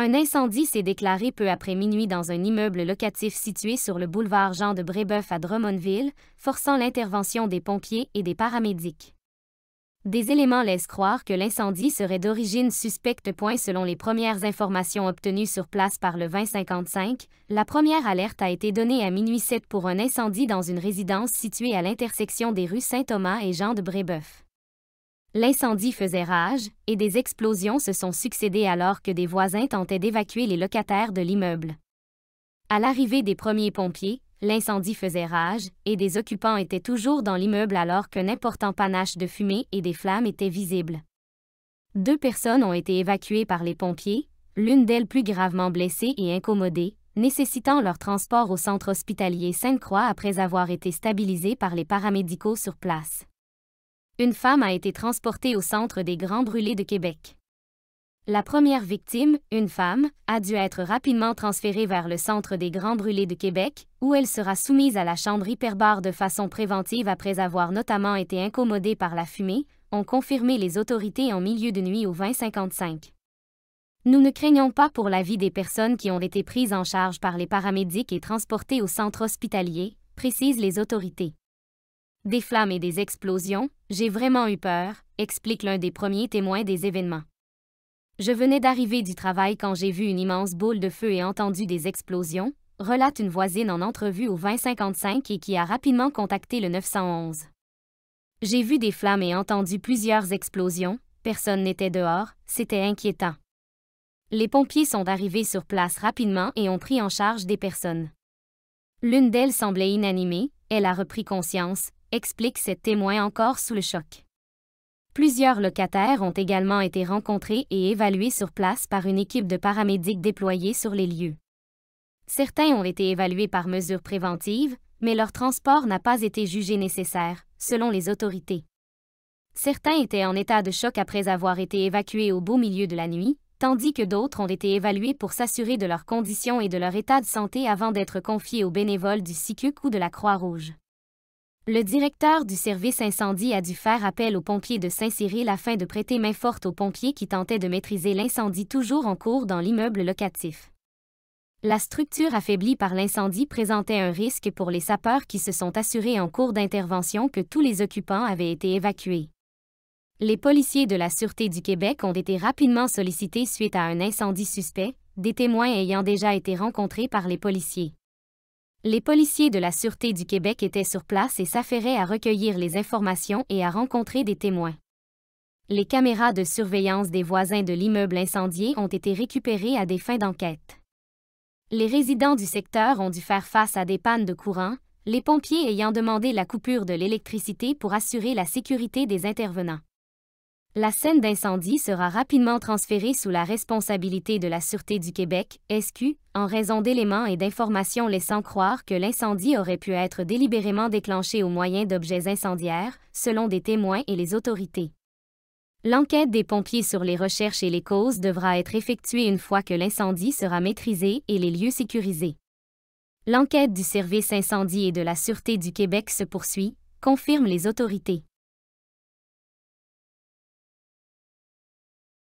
Un incendie s'est déclaré peu après minuit dans un immeuble locatif situé sur le boulevard Jean de Brébeuf à Drummondville, forçant l'intervention des pompiers et des paramédics. Des éléments laissent croire que l'incendie serait d'origine suspecte. selon les premières informations obtenues sur place par le 2055, la première alerte a été donnée à minuit 7 pour un incendie dans une résidence située à l'intersection des rues Saint-Thomas et Jean de Brébeuf. L'incendie faisait rage, et des explosions se sont succédées alors que des voisins tentaient d'évacuer les locataires de l'immeuble. À l'arrivée des premiers pompiers, l'incendie faisait rage, et des occupants étaient toujours dans l'immeuble alors qu'un important panache de fumée et des flammes était visibles. Deux personnes ont été évacuées par les pompiers, l'une d'elles plus gravement blessée et incommodée, nécessitant leur transport au centre hospitalier Sainte-Croix après avoir été stabilisée par les paramédicaux sur place une femme a été transportée au centre des Grands Brûlés de Québec. La première victime, une femme, a dû être rapidement transférée vers le centre des Grands Brûlés de Québec, où elle sera soumise à la chambre hyperbare de façon préventive après avoir notamment été incommodée par la fumée, ont confirmé les autorités en milieu de nuit au 2055. Nous ne craignons pas pour la vie des personnes qui ont été prises en charge par les paramédics et transportées au centre hospitalier, précisent les autorités. Des flammes et des explosions, j'ai vraiment eu peur, explique l'un des premiers témoins des événements. Je venais d'arriver du travail quand j'ai vu une immense boule de feu et entendu des explosions, relate une voisine en entrevue au 2055 et qui a rapidement contacté le 911. J'ai vu des flammes et entendu plusieurs explosions, personne n'était dehors, c'était inquiétant. Les pompiers sont arrivés sur place rapidement et ont pris en charge des personnes. L'une d'elles semblait inanimée, elle a repris conscience, explique ces témoins encore sous le choc. Plusieurs locataires ont également été rencontrés et évalués sur place par une équipe de paramédics déployés sur les lieux. Certains ont été évalués par mesure préventive, mais leur transport n'a pas été jugé nécessaire, selon les autorités. Certains étaient en état de choc après avoir été évacués au beau milieu de la nuit, tandis que d'autres ont été évalués pour s'assurer de leurs conditions et de leur état de santé avant d'être confiés aux bénévoles du SICUC ou de la Croix-Rouge. Le directeur du service incendie a dû faire appel aux pompiers de Saint-Cyril afin de prêter main forte aux pompiers qui tentaient de maîtriser l'incendie toujours en cours dans l'immeuble locatif. La structure affaiblie par l'incendie présentait un risque pour les sapeurs qui se sont assurés en cours d'intervention que tous les occupants avaient été évacués. Les policiers de la Sûreté du Québec ont été rapidement sollicités suite à un incendie suspect, des témoins ayant déjà été rencontrés par les policiers. Les policiers de la Sûreté du Québec étaient sur place et s'affairaient à recueillir les informations et à rencontrer des témoins. Les caméras de surveillance des voisins de l'immeuble incendié ont été récupérées à des fins d'enquête. Les résidents du secteur ont dû faire face à des pannes de courant, les pompiers ayant demandé la coupure de l'électricité pour assurer la sécurité des intervenants. La scène d'incendie sera rapidement transférée sous la responsabilité de la Sûreté du Québec, SQ, en raison d'éléments et d'informations laissant croire que l'incendie aurait pu être délibérément déclenché au moyen d'objets incendiaires, selon des témoins et les autorités. L'enquête des pompiers sur les recherches et les causes devra être effectuée une fois que l'incendie sera maîtrisé et les lieux sécurisés. L'enquête du service incendie et de la Sûreté du Québec se poursuit, confirment les autorités.